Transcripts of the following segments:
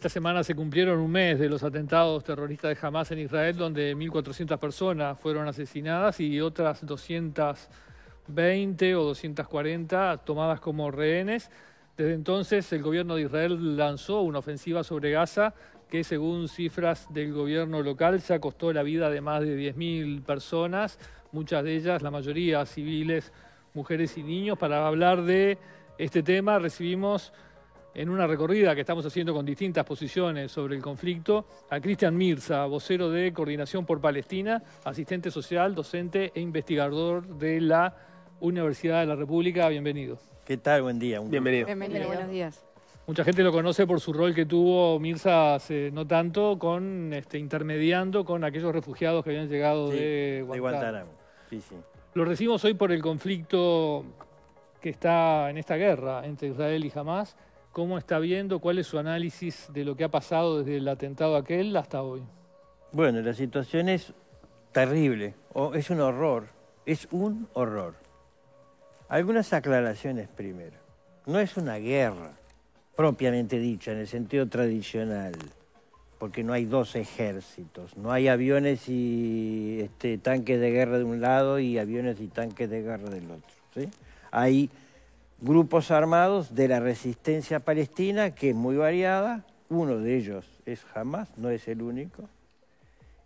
Esta semana se cumplieron un mes de los atentados terroristas de Hamas en Israel, donde 1.400 personas fueron asesinadas y otras 220 o 240 tomadas como rehenes. Desde entonces, el gobierno de Israel lanzó una ofensiva sobre Gaza que, según cifras del gobierno local, se costó la vida de más de 10.000 personas, muchas de ellas, la mayoría civiles, mujeres y niños. Para hablar de este tema, recibimos en una recorrida que estamos haciendo con distintas posiciones sobre el conflicto, a Cristian Mirza, vocero de Coordinación por Palestina, asistente social, docente e investigador de la Universidad de la República. Bienvenido. ¿Qué tal? Buen día. Bienvenido. Buenos días. Mucha gente lo conoce por su rol que tuvo Mirza hace no tanto, con este, intermediando con aquellos refugiados que habían llegado de Guantánamo. Sí, sí. Lo recibimos hoy por el conflicto que está en esta guerra entre Israel y Hamas. ¿Cómo está viendo? ¿Cuál es su análisis de lo que ha pasado desde el atentado aquel hasta hoy? Bueno, la situación es terrible, es un horror, es un horror. Algunas aclaraciones primero. No es una guerra propiamente dicha en el sentido tradicional, porque no hay dos ejércitos, no hay aviones y este, tanques de guerra de un lado y aviones y tanques de guerra del otro. ¿sí? Hay grupos armados de la resistencia palestina, que es muy variada, uno de ellos es Hamas, no es el único,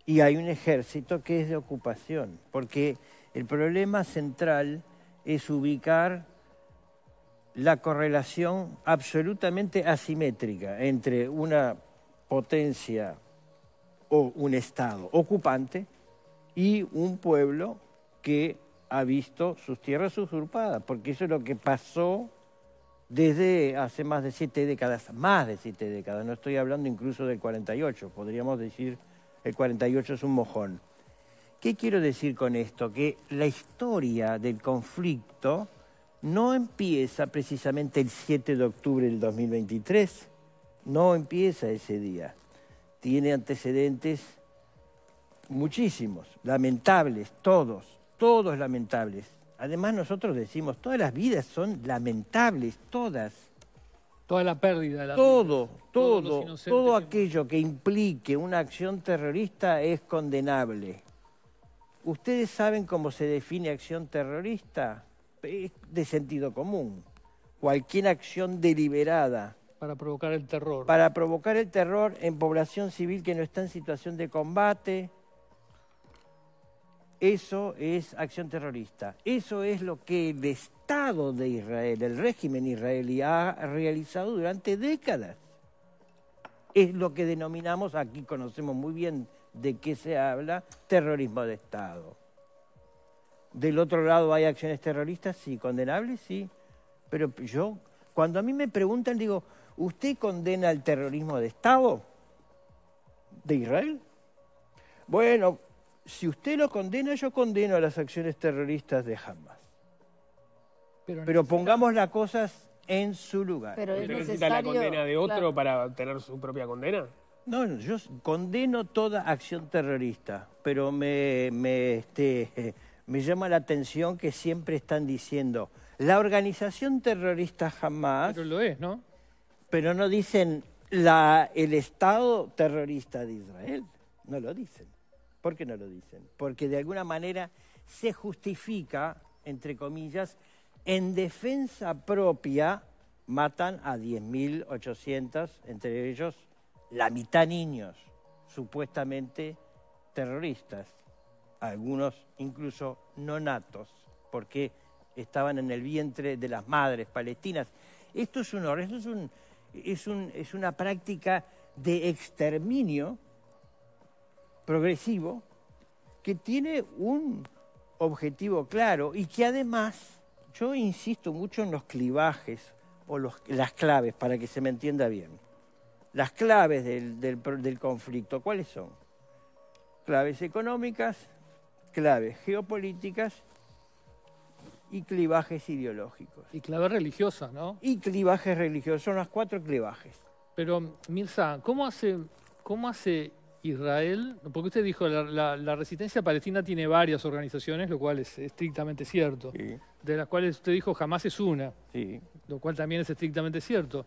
y hay un ejército que es de ocupación, porque el problema central es ubicar la correlación absolutamente asimétrica entre una potencia o un Estado ocupante y un pueblo que ha visto sus tierras usurpadas, porque eso es lo que pasó desde hace más de siete décadas, más de siete décadas, no estoy hablando incluso del 48, podríamos decir el 48 es un mojón. ¿Qué quiero decir con esto? Que la historia del conflicto no empieza precisamente el 7 de octubre del 2023, no empieza ese día. Tiene antecedentes muchísimos, lamentables, todos, todos lamentables. Además nosotros decimos, todas las vidas son lamentables, todas. Toda la pérdida. De la todo, todo, todo aquello que implique una acción terrorista es condenable. ¿Ustedes saben cómo se define acción terrorista? Es de sentido común. Cualquier acción deliberada. Para provocar el terror. Para provocar el terror en población civil que no está en situación de combate, eso es acción terrorista. Eso es lo que el Estado de Israel, el régimen israelí, ha realizado durante décadas. Es lo que denominamos, aquí conocemos muy bien de qué se habla, terrorismo de Estado. Del otro lado hay acciones terroristas, sí, condenables, sí. Pero yo, cuando a mí me preguntan, digo, ¿usted condena el terrorismo de Estado de Israel? Bueno, si usted lo condena, yo condeno a las acciones terroristas de Hamas. Pero, pongamos las cosas en su lugar. Pero necesita la condena de otro para tener su propia condena? No, yo condeno toda acción terrorista, pero me, me, este, me llama la atención que siempre están diciendo, la organización terrorista jamás... Pero lo es, ¿no? Pero no dicen la, el Estado terrorista de Israel, no lo dicen. ¿Por qué no lo dicen? Porque de alguna manera se justifica, entre comillas, en defensa propia matan a 10.800, entre ellos la mitad niños, supuestamente terroristas, algunos incluso no natos, porque estaban en el vientre de las madres palestinas. Esto es un horror, esto es, un, es, un, es una práctica de exterminio progresivo que tiene un objetivo claro y que además, yo insisto mucho en los clivajes o las claves para que se me entienda bien. Las claves del, conflicto, ¿cuáles son? Claves económicas, claves geopolíticas y clivajes ideológicos. Y claves religiosas, ¿no? Y clivajes religiosos, son las cuatro clivajes. Pero, Mirza, ¿cómo hace, cómo hace Israel, porque usted dijo, la, la, resistencia palestina tiene varias organizaciones, lo cual es estrictamente cierto, de las cuales usted dijo jamás es una, lo cual también es estrictamente cierto.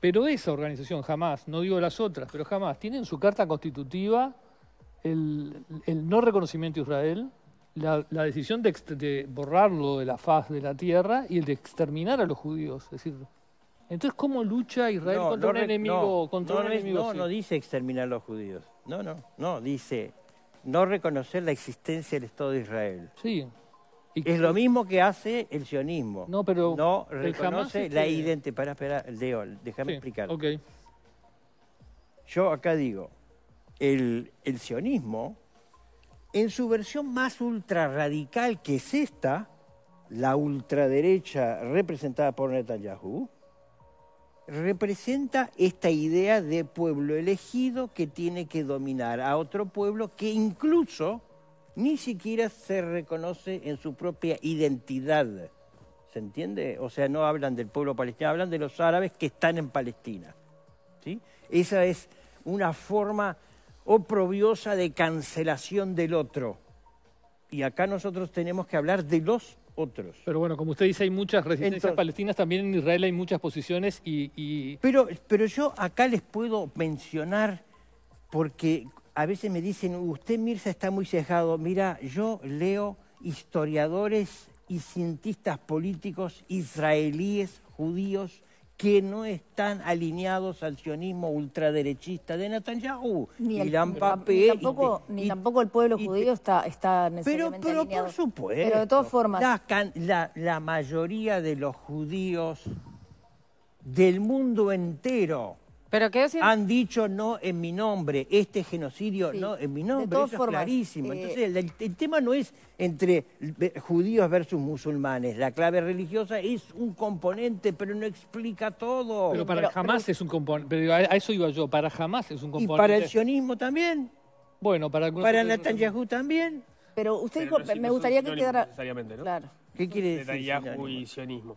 Pero esa organización jamás, no digo las otras, pero jamás, tiene en su carta constitutiva el, no reconocimiento de Israel, la, decisión de, de borrarlo de la faz de la tierra y el de exterminar a los judíos. Es decir, entonces, ¿cómo lucha Israel contra un enemigo? No, contra un enemigo, no, no dice exterminar a los judíos. No, no, no, dice no reconocer la existencia del Estado de Israel. Sí. es lo mismo que hace el sionismo. No, pero no reconoce la identidad. Para, espera, Leo, déjame explicar. Yo acá digo, el, el sionismo, en su versión más radical, que es esta, la ultraderecha representada por Netanyahu, representa esta idea de pueblo elegido que tiene que dominar a otro pueblo que incluso ni siquiera se reconoce en su propia identidad. ¿Se entiende? O sea, no hablan del pueblo palestino, hablan de los árabes que están en Palestina. ¿sí? Esa es una forma oprobiosa de cancelación del otro. Y acá nosotros tenemos que hablar de los pero bueno, como usted dice, hay muchas resistencias palestinas, también en Israel hay muchas posiciones y, Pero, pero yo acá les puedo mencionar, porque a veces me dicen, usted Mirza está muy cejado, mira, yo leo historiadores y cientistas políticos israelíes, judíos, que no están alineados al sionismo ultraderechista de Netanyahu. Ni, ni, tampoco, el pueblo judío está, está necesariamente Pero, pero por supuesto. Pero la mayoría de los judíos del mundo entero han dicho no en mi nombre, este genocidio no en mi nombre, eso formas, es clarísimo. Eh, Entonces, el, tema no es entre judíos versus musulmanes, la clave religiosa es un componente, pero no explica todo. Pero para jamás es un componente, a eso iba yo, para jamás es un componente. Y para el sionismo también. Bueno, para... Para Netanyahu también. Pero usted dijo, me gustaría que quedara... ¿no? Claro. ¿Qué quiere decir? Netanyahu y sionismo.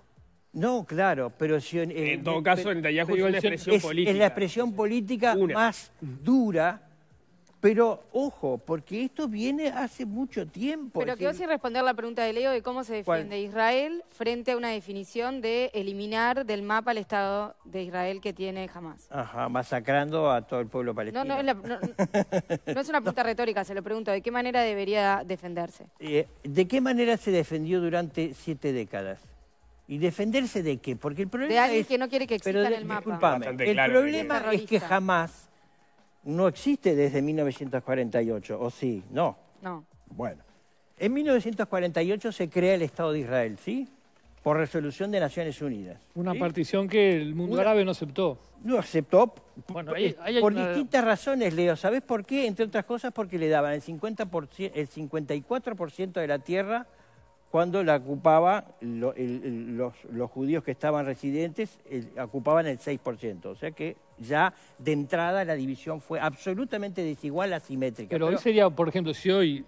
No, claro, pero si... En, todo caso, en la expresión política. Es la expresión política más dura, pero ojo, porque esto viene hace mucho tiempo. Pero quiero sin responder la pregunta de Leo de cómo se defiende Israel frente a una definición de eliminar del mapa el Estado de Israel que tiene jamás. Ajá, masacrando a todo el pueblo palestino. No, no, es, no, es una pregunta retórica, se lo pregunto. ¿De qué manera debería defenderse? Eh, ¿De qué manera se defendió durante siete décadas? ¿Y defenderse de qué? Porque el problema es, que no quiere que el mapa. el problema es que jamás no existe desde 1948, ¿o sí? No. No. Bueno, en 1948 se crea el Estado de Israel, ¿sí? Por resolución de Naciones Unidas. Una partición que el mundo árabe no aceptó. No aceptó. Bueno, por distintas razones, Leo. Sabes por qué? Entre otras cosas porque le daban el, el 54% de la tierra cuando la ocupaba los, judíos que estaban residentes, el, ocupaban el 6%. O sea que ya de entrada la división fue absolutamente desigual, asimétrica. Pero, hoy sería, por ejemplo, si hoy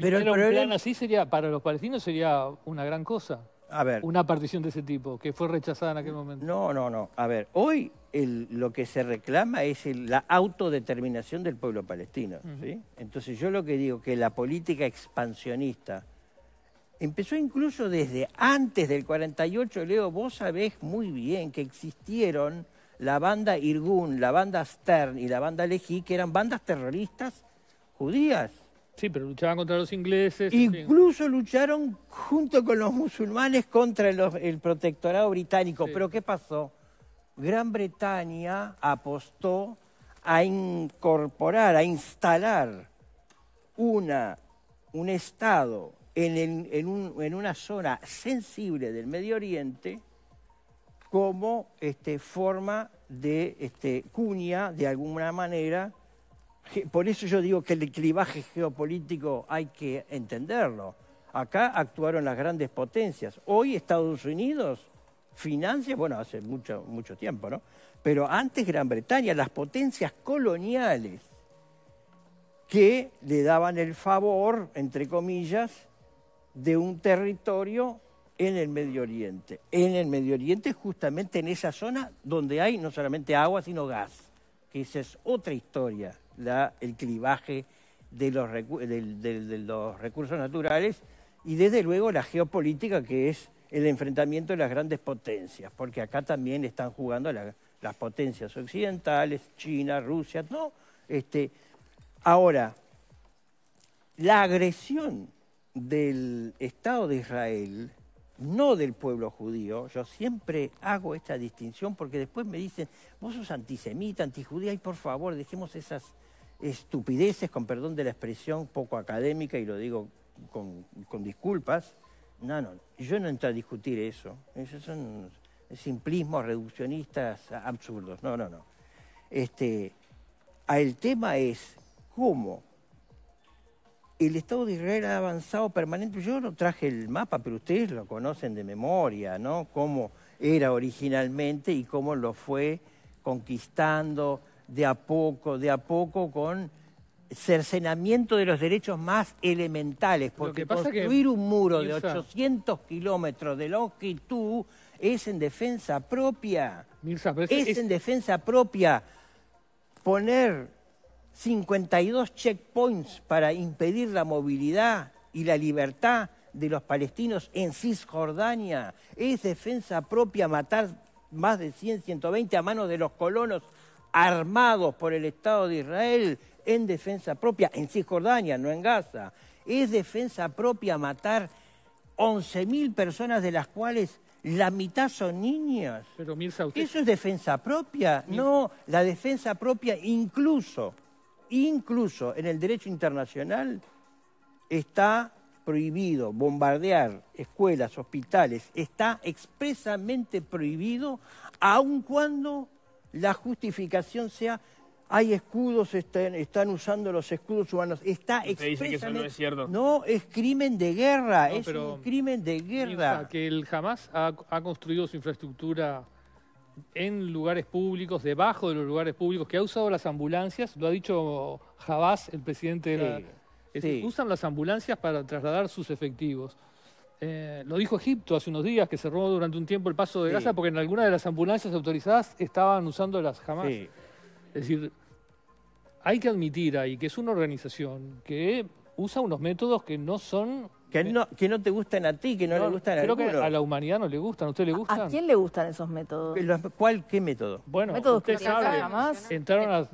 pero, el plan así, sería, para los palestinos sería una gran cosa. A ver. Una partición de ese tipo, que fue rechazada en aquel momento. No, no, no. A ver, hoy lo que se reclama es la autodeterminación del pueblo palestino. Entonces yo lo que digo, que la política expansionista Empezó incluso desde antes del 48, Leo, vos sabés muy bien que existieron la banda Irgun, la banda Stern y la banda Lejí, que eran bandas terroristas judías. Sí, pero luchaban contra los ingleses. Incluso lucharon junto con los musulmanes contra el protectorado británico. Pero ¿qué pasó? Gran Bretaña apostó a incorporar, a instalar una, un Estado en, una zona sensible del Medio Oriente como este, forma de este, cuña, de alguna manera. Por eso yo digo que el clivaje geopolítico hay que entenderlo. Acá actuaron las grandes potencias. Hoy Estados Unidos financia, bueno, hace mucho, mucho tiempo, ¿no? Pero antes Gran Bretaña, las potencias coloniales que le daban el favor, entre comillas, de un territorio en el Medio Oriente. En el Medio Oriente, justamente en esa zona donde hay no solamente agua, sino gas, que esa es otra historia, el clivaje de los, recursos naturales y desde luego la geopolítica, que es el enfrentamiento de las grandes potencias, porque acá también están jugando las potencias occidentales, China, Rusia, ¿no? Este, ahora, la agresión del Estado de Israel, no del pueblo judío, yo siempre hago esta distinción porque después me dicen, vos sos antisemita, antijudía, y por favor dejemos esas estupideces, con perdón de la expresión poco académica, y lo digo con, disculpas. No, no, yo no entro a discutir eso. Esos son simplismos reduccionistas absurdos. No, no, no. Este, el tema es cómo el Estado de Israel ha avanzado permanente. Yo no traje el mapa, pero ustedes lo conocen de memoria, ¿no? Cómo era originalmente y cómo lo fue conquistando de a poco, de a poco, con cercenamiento de los derechos más elementales. Porque construir un muro de 800 kilómetros de longitud es en defensa propia. es en defensa propia. Poner 52 checkpoints para impedir la movilidad y la libertad de los palestinos en Cisjordania. Es defensa propia matar más de 100, 120 a manos de los colonos armados por el Estado de Israel en defensa propia, en Cisjordania, no en Gaza. Es defensa propia matar 11.000 personas de las cuales la mitad son niñas. Eso es defensa propia. No, la defensa propia incluso incluso en el derecho internacional está prohibido bombardear escuelas, hospitales, está expresamente prohibido, aun cuando la justificación sea hay escudos, están, usando los escudos humanos. Está expresamente. no es crimen de guerra, es un crimen de guerra. Que el Hamas ha construido su infraestructura en lugares públicos, debajo de los lugares públicos, que ha usado las ambulancias, lo ha dicho Jabás, el presidente de la... Usan las ambulancias para trasladar sus efectivos. Eh, lo dijo Egipto hace unos días, que cerró durante un tiempo el paso de Gaza, porque en alguna de las ambulancias autorizadas estaban usando las jamás. Es decir, hay que admitir ahí que es una organización que usa unos métodos que no son... Que no, que no te gustan a ti, que no, le gustan a Creo que a la humanidad no le gustan. ¿A usted le gustan? ¿A quién le gustan esos métodos? Eh, ¿Cuál? ¿Qué método? Bueno, usted sabe, entraron a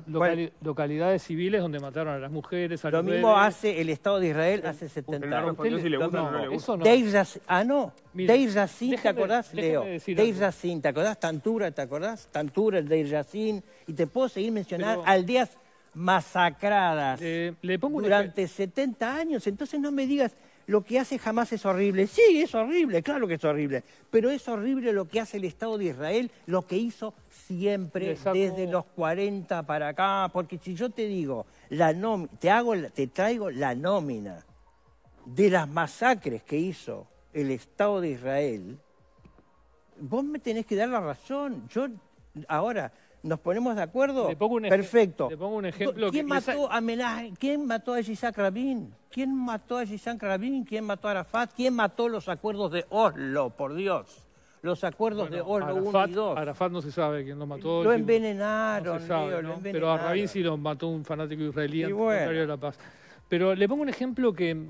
localidades civiles donde mataron a las mujeres, a Lo mismo hace el Estado de Israel hace 70 años. si le no, o le no. Deir ah, no. Yassin, ¿te acordás, Leo? Deir Yassin, ¿te acordás? Tantura, ¿te acordás? Tantura, el Deir Yassin. Y te puedo seguir mencionando aldeas masacradas eh, durante 70 años. Entonces no me digas, lo que hace jamás es horrible. Sí, es horrible, claro que es horrible. Pero es horrible lo que hace el Estado de Israel, lo que hizo siempre desde los 40 para acá. Porque si yo te digo, la te, hago, te traigo la nómina de las masacres que hizo el Estado de Israel, vos me tenés que dar la razón. Yo, ahora, ¿Nos ponemos de acuerdo? Le pongo un Perfecto. un ejemplo. ¿Quién, mató a Melah, ¿Quién mató a Yitzhak Rabin? ¿Quién mató a Yitzhak Rabin? ¿Quién mató a Arafat? ¿Quién mató los acuerdos de Oslo, por Dios? Los acuerdos de Oslo Arafat, 1 y 2. Arafat no se sabe quién lo mató. Lo envenenaron, no sabe, lo envenenaron. Pero a Rabin sí lo mató un fanático israelí en la paz. Pero le pongo un ejemplo que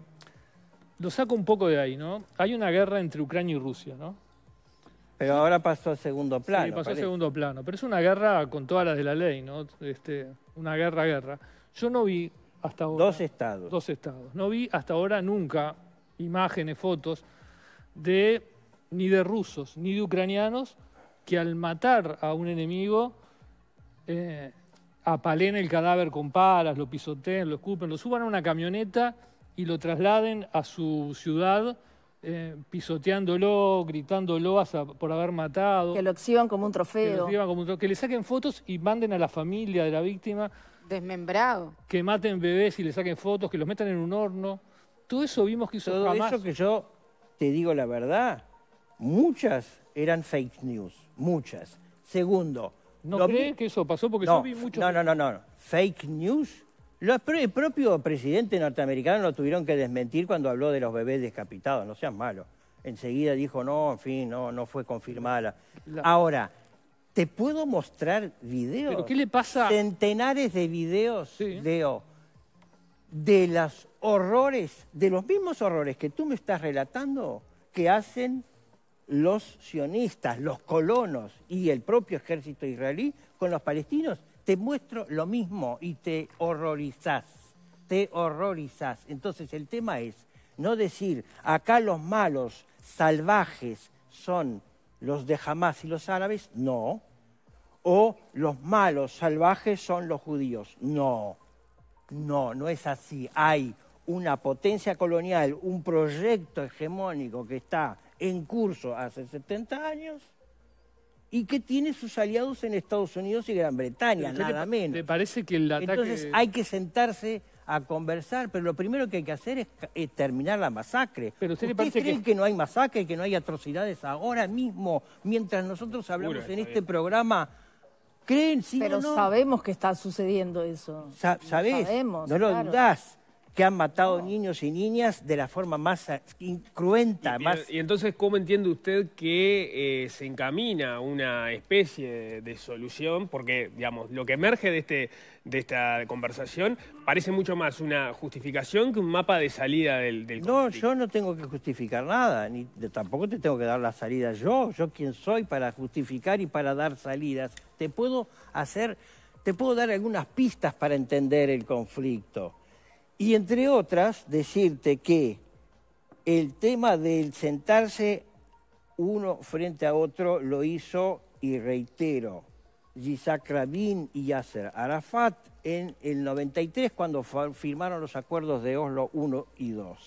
lo saco un poco de ahí, ¿no? Hay una guerra entre Ucrania y Rusia, ¿no? Pero ahora pasó a segundo plano. Sí, pasó a segundo plano. Pero es una guerra con todas las de la ley, ¿no? Este, una guerra, guerra. Yo no vi hasta ahora... Dos estados. Dos estados. No vi hasta ahora nunca imágenes, fotos, de ni de rusos ni de ucranianos que al matar a un enemigo eh, apalen el cadáver con palas, lo pisoteen, lo escupen, lo suban a una camioneta y lo trasladen a su ciudad eh, pisoteándolo, gritándolo por haber matado. Que lo exhiban como un trofeo. Que, como le saquen fotos y manden a la familia de la víctima. Desmembrado. Que maten bebés y le saquen fotos, que los metan en un horno. Todo eso vimos que hizo Todo eso que yo te digo la verdad, muchas eran fake news, muchas. Segundo, ¿no crees que eso pasó? Porque yo No, no, no, no. Fake news los, el propio presidente norteamericano lo tuvieron que desmentir cuando habló de los bebés decapitados, no sean malo. Enseguida dijo, no, en fin, no, no fue confirmada. Ahora, ¿te puedo mostrar videos? ¿Pero qué le pasa? Centenares de videos, de los horrores, de los mismos horrores que tú me estás relatando, que hacen los sionistas, los colonos y el propio ejército israelí con los palestinos te muestro lo mismo y te horrorizás, te horrorizás. Entonces el tema es no decir, acá los malos salvajes son los de Hamas y los árabes, no. O los malos salvajes son los judíos, no. No, no es así. Hay una potencia colonial, un proyecto hegemónico que está en curso hace 70 años y qué tiene sus aliados en Estados Unidos y Gran Bretaña, nada menos. Me parece que el ataque... Entonces hay que sentarse a conversar, pero lo primero que hay que hacer es, terminar la masacre. Pero ¿Ustedes creen que... no hay masacre, que no hay atrocidades ahora mismo, mientras nosotros hablamos en este programa? ¿Creen? ¿Sí o no? sabemos que está sucediendo eso. Sabemos, no lo dudás que han matado niños y niñas de la forma más cruenta. Y, más... y entonces, ¿cómo entiende usted que eh, se encamina una especie de, solución? Porque, digamos, lo que emerge de, este, de esta conversación parece mucho más una justificación que un mapa de salida del, conflicto. No, yo no tengo que justificar nada, ni tampoco te tengo que dar la salida yo. Yo quién soy para justificar y para dar salidas. Te puedo hacer... Te puedo dar algunas pistas para entender el conflicto y entre otras, decirte que el tema del sentarse uno frente a otro lo hizo, y reitero, Yitzhak Rabin y Yasser Arafat en el 93 cuando firmaron los acuerdos de Oslo 1 y 2.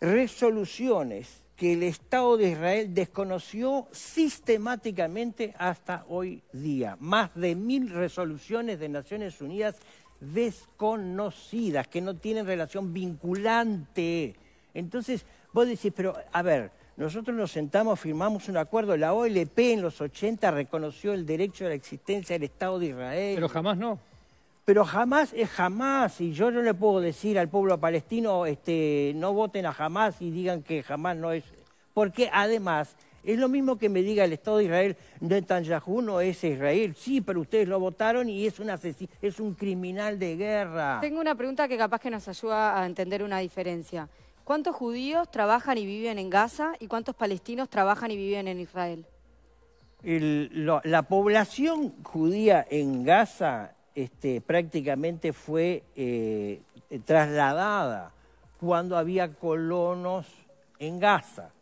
Resoluciones que el Estado de Israel desconoció sistemáticamente hasta hoy día. Más de mil resoluciones de Naciones Unidas desconocidas, que no tienen relación vinculante. Entonces, vos decís, pero a ver, nosotros nos sentamos, firmamos un acuerdo, la OLP en los 80 reconoció el derecho a la existencia del Estado de Israel. Pero jamás no. Pero jamás es jamás, y yo no le puedo decir al pueblo palestino, este, no voten a jamás y digan que jamás no es. Porque además es lo mismo que me diga el Estado de Israel, Netanyahu no es Israel. Sí, pero ustedes lo votaron y es un asesino, es un criminal de guerra. Tengo una pregunta que capaz que nos ayuda a entender una diferencia. ¿Cuántos judíos trabajan y viven en Gaza y cuántos palestinos trabajan y viven en Israel? la población judía en Gaza este, prácticamente fue eh, trasladada cuando había colonos en Gaza.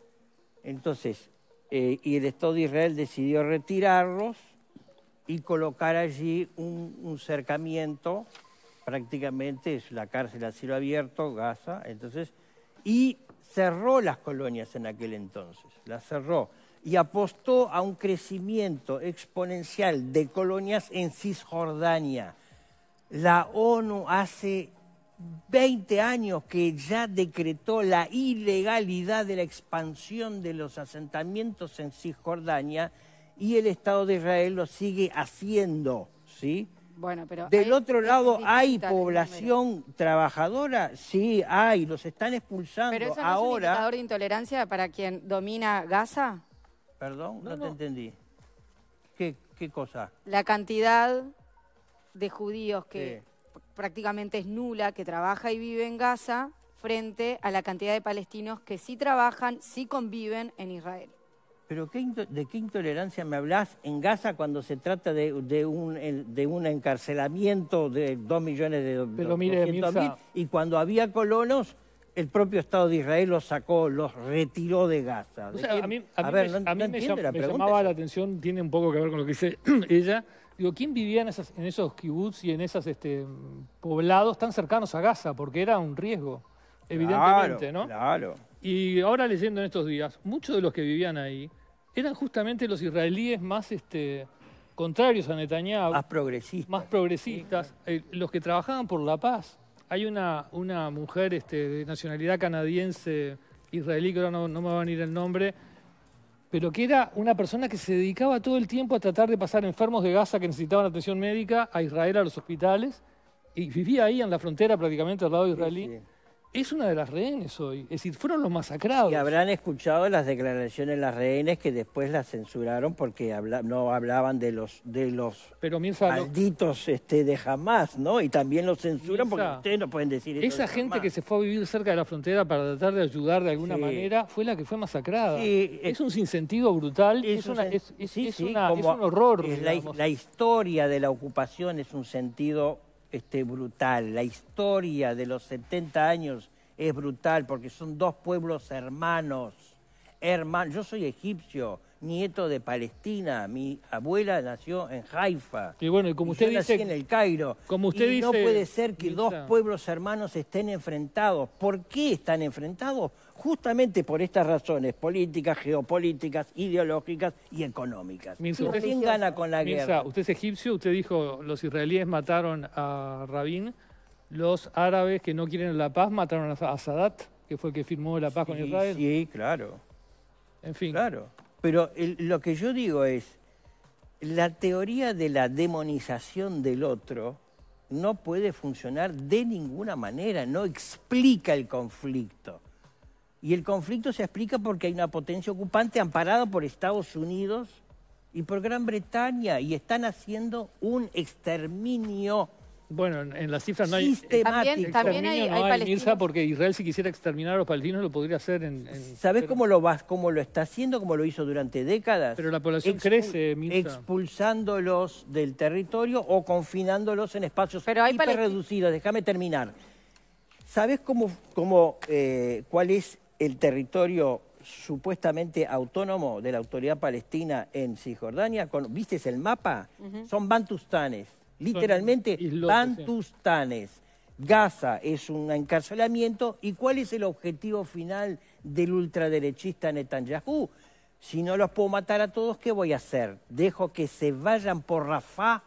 Entonces, eh, y el Estado de Israel decidió retirarlos y colocar allí un, un cercamiento, prácticamente es la cárcel a cielo abierto, Gaza, entonces, y cerró las colonias en aquel entonces, las cerró y apostó a un crecimiento exponencial de colonias en Cisjordania. La ONU hace 20 años que ya decretó la ilegalidad de la expansión de los asentamientos en Cisjordania y el Estado de Israel lo sigue haciendo, ¿sí? Bueno, pero Del otro lado, ¿hay población trabajadora? Sí, hay, los están expulsando. ¿Pero eso Ahora... es un de intolerancia para quien domina Gaza? Perdón, no, te entendí. ¿Qué, cosa? La cantidad de judíos que prácticamente es nula, que trabaja y vive en Gaza, frente a la cantidad de palestinos que sí trabajan, sí conviven en Israel. Pero ¿de qué intolerancia me hablas en Gaza cuando se trata de, un, de un, encarcelamiento de dos millones de Pero y cuando había colonos el propio Estado de Israel los sacó, los retiró de Gaza. a mí, me llamaba la atención, tiene un poco que ver con lo que dice ella, Digo, ¿quién vivía en, esas, en esos kibbutz y en esos este, poblados tan cercanos a Gaza? Porque era un riesgo, evidentemente, ¿no? Claro. Y ahora leyendo en estos días, muchos de los que vivían ahí eran justamente los israelíes más este, contrarios a Netanyahu. Más progresistas. Más progresistas, eh, los que trabajaban por la paz. Hay una, una mujer este, de nacionalidad canadiense, israelí, que ahora no, no me va a venir el nombre, pero que era una persona que se dedicaba todo el tiempo a tratar de pasar enfermos de Gaza que necesitaban atención médica a Israel, a los hospitales, y vivía ahí en la frontera prácticamente al lado israelí es una de las rehenes hoy. Es decir, fueron los masacrados. Y habrán escuchado las declaraciones de las rehenes que después las censuraron porque no hablaban de los de los malditos este, de jamás, ¿no? Y también los censuran porque ustedes no pueden decir eso. Esa gente que se fue a vivir cerca de la frontera para tratar de ayudar de alguna manera fue la que fue masacrada. es, eh, un sinsentido brutal. Es, una, un horror. la historia de la ocupación es un sentido este, brutal. La historia de los 70 años es brutal porque son dos pueblos hermanos. Yo soy egipcio, nieto de Palestina. Mi abuela nació en Haifa. Y bueno, como usted yo nací en el Cairo. Como usted y no puede ser que dos pueblos hermanos estén enfrentados. ¿Por qué están enfrentados? justamente por estas razones políticas, geopolíticas, ideológicas y económicas. ¿Quién gana con la guerra? usted es egipcio, usted dijo los israelíes mataron a Rabin, los árabes que no quieren la paz mataron a Sadat, que fue el que firmó la paz con Israel. Sí, claro. En fin. Claro. Pero lo que yo digo es, la teoría de la demonización del otro no puede funcionar de ninguna manera, no explica el conflicto. Y el conflicto se explica porque hay una potencia ocupante amparada por Estados Unidos y por Gran Bretaña y están haciendo un exterminio. Bueno, en, las cifras no hay. También, también hay, porque Israel, si quisiera exterminar a los palestinos, lo podría hacer en. en ¿Sabes cómo, lo vas, cómo lo está haciendo, cómo lo hizo durante décadas? Pero la población crece, Mirza. Expulsándolos del territorio o confinándolos en espacios pero reducidos. Déjame terminar. ¿Sabes cómo, cómo eh, cuál es el territorio supuestamente autónomo de la autoridad palestina en Cisjordania. ¿Viste el mapa? Son bantustanes, literalmente bantustanes. Gaza es un encarcelamiento y cuál es el objetivo final del ultraderechista Netanyahu. Si no los puedo matar a todos, ¿qué voy a hacer? Dejo que se vayan por Rafah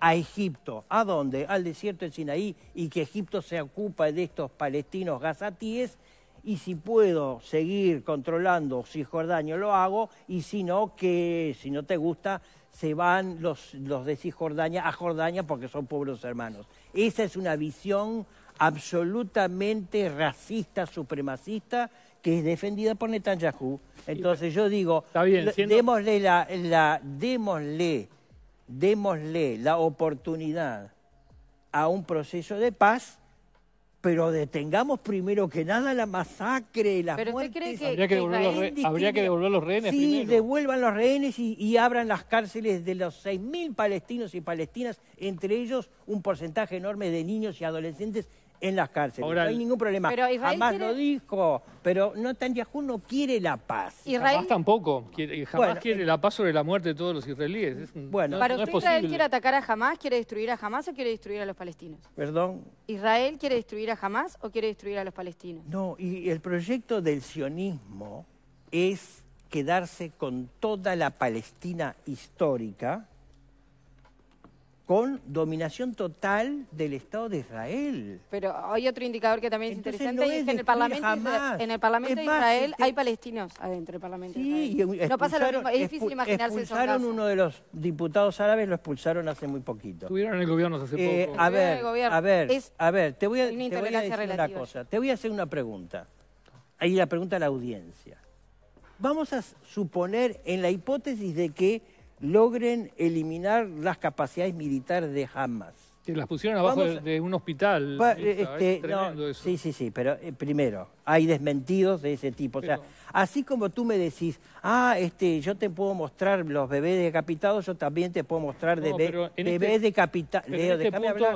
a Egipto. ¿A dónde? Al desierto de Sinaí y que Egipto se ocupe de estos palestinos gazatíes y si puedo seguir controlando Cisjordania, lo hago y si no, que si no te gusta, se van los, de Cisjordania a Jordania porque son pueblos hermanos. Esa es una visión absolutamente racista, supremacista, que es defendida por Netanyahu. Entonces yo digo, la, la, démosle la oportunidad a un proceso de paz pero detengamos primero que nada la masacre, las muertes. habría, que devolver los rehenes. Sí, devuelvan los rehenes y, y, abran las cárceles de los 6.000 palestinos y palestinas, entre ellos un porcentaje enorme de niños y adolescentes en las cárceles. no hay ningún problema. Pero Jamás lo dijo, pero Netanyahu no quiere la paz. Israel... Jamás tampoco. Quiere, jamás quiere eh, la paz sobre la muerte de todos los israelíes. Es, bueno, ¿Para Israel quiere atacar a Jamás, quiere destruir a Jamás o quiere destruir a los palestinos? Perdón. ¿Israel quiere destruir a Jamás o quiere destruir a los palestinos? No, y el proyecto del sionismo es quedarse con toda la Palestina histórica con dominación total del Estado de Israel. Pero hay otro indicador que también es interesante y es, que en el Parlamento, de Israel hay palestinos adentro del Parlamento sí, de Israel. No pasa lo mismo, es difícil imaginarse Expulsaron uno de los diputados árabes, lo expulsaron hace muy poquito. Estuvieron en el gobierno hace eh, poco. A ver, a ver, te voy a, decir una cosa, te voy a hacer una pregunta. Ahí la pregunta a la audiencia. Vamos a suponer en la hipótesis de que logren eliminar las capacidades militares de Hamas. Que las pusieron abajo de, un hospital. Este, sí, sí, sí, pero eh, primero, hay desmentidos de ese tipo. Así como tú me decís, ah, este, yo te puedo mostrar los bebés decapitados, yo también te puedo mostrar este bebés este, decapitados.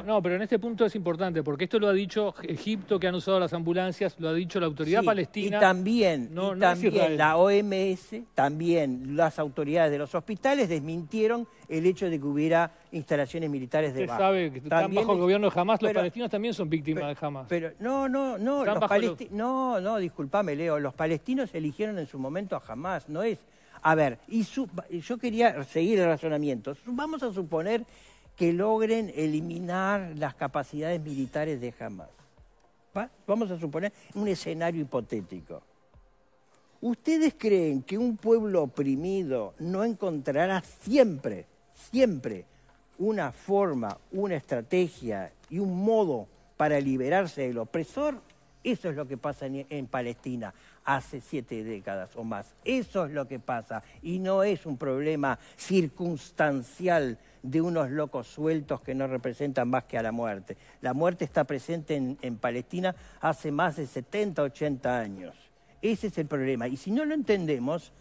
no, pero en este punto es importante, porque esto lo ha dicho Egipto, que han usado las ambulancias, lo ha dicho la autoridad palestina. Y también, la OMS, también las autoridades de los hospitales desmintieron el hecho de que hubiera instalaciones militares de Usted sabe que están bajo el gobierno de Hamas, los palestinos también son víctimas de Hamas. Pero no, no, no, los no, no, discúlpame, Leo, los palestinos el dijeron en su momento a jamás, no es. A ver, y yo quería seguir el razonamiento. Vamos a suponer que logren eliminar las capacidades militares de jamás. Vamos a suponer un escenario hipotético. ¿Ustedes creen que un pueblo oprimido no encontrará siempre, siempre, una forma, una estrategia y un modo para liberarse del opresor? Eso es lo que pasa en, Palestina hace siete décadas o más. Eso es lo que pasa. Y no es un problema circunstancial de unos locos sueltos que no representan más que a la muerte. La muerte está presente en, Palestina hace más de 70, 80 años. Ese es el problema. Y si no lo entendemos,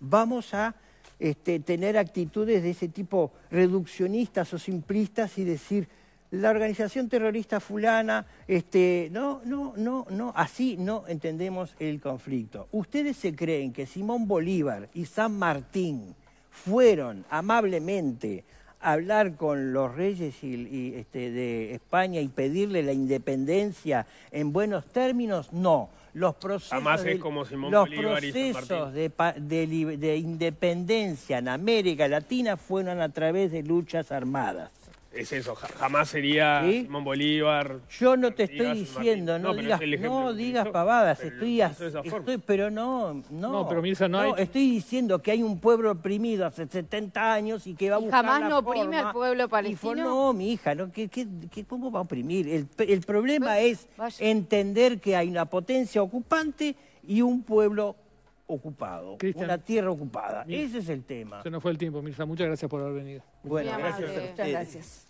vamos a este, tener actitudes de ese tipo reduccionistas o simplistas y decir la organización terrorista fulana, este, no, no, no, no, así no entendemos el conflicto. ¿Ustedes se creen que Simón Bolívar y San Martín fueron amablemente a hablar con los reyes y, este, de España y pedirle la independencia en buenos términos? No los procesos, de independencia en América Latina fueron a través de luchas armadas es eso, jamás sería Simón Bolívar. Yo no te estoy diciendo, no, digas, pavadas, estoy, pero no, no. No, pero Mirza no, estoy diciendo que hay un pueblo oprimido hace 70 años y que va a buscar Jamás no oprime al pueblo palestino. no, mi hija, no, ¿qué, cómo va a oprimir? El, problema es entender que hay una potencia ocupante y un pueblo ocupado, una tierra ocupada. Ese es el tema. Se nos fue el tiempo, Mirza. Muchas gracias por haber venido. Bueno, gracias. Muchas gracias.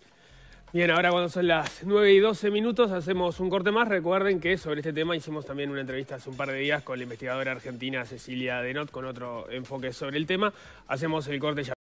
Bien, ahora cuando son las 9 y 12 minutos hacemos un corte más. Recuerden que sobre este tema hicimos también una entrevista hace un par de días con la investigadora argentina Cecilia Denot con otro enfoque sobre el tema. Hacemos el corte ya.